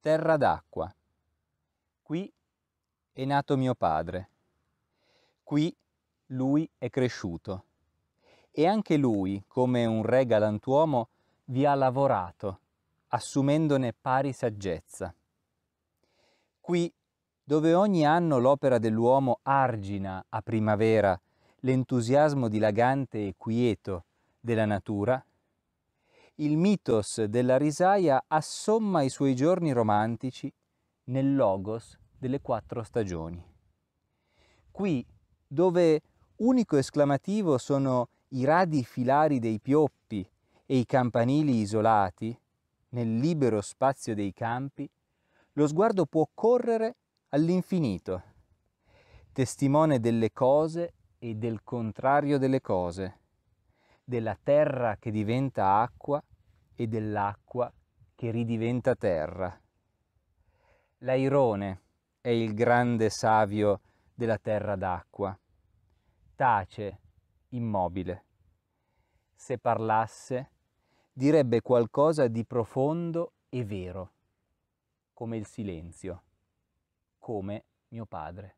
terra d'acqua. Qui è nato mio padre. Qui lui è cresciuto. E anche lui, come un re galantuomo, vi ha lavorato, assumendone pari saggezza. Qui, dove ogni anno l'opera dell'uomo argina a primavera l'entusiasmo dilagante e quieto della natura, il mitos della risaia assomma i suoi giorni romantici nel logos delle quattro stagioni. Qui, dove unico esclamativo sono i radi filari dei pioppi e i campanili isolati, nel libero spazio dei campi, lo sguardo può correre all'infinito, testimone delle cose e del contrario delle cose, della terra che diventa acqua e dell'acqua che ridiventa terra. L'airone è il grande savio della terra d'acqua. Tace, immobile. Se parlasse, direbbe qualcosa di profondo e vero, come il silenzio, come mio padre.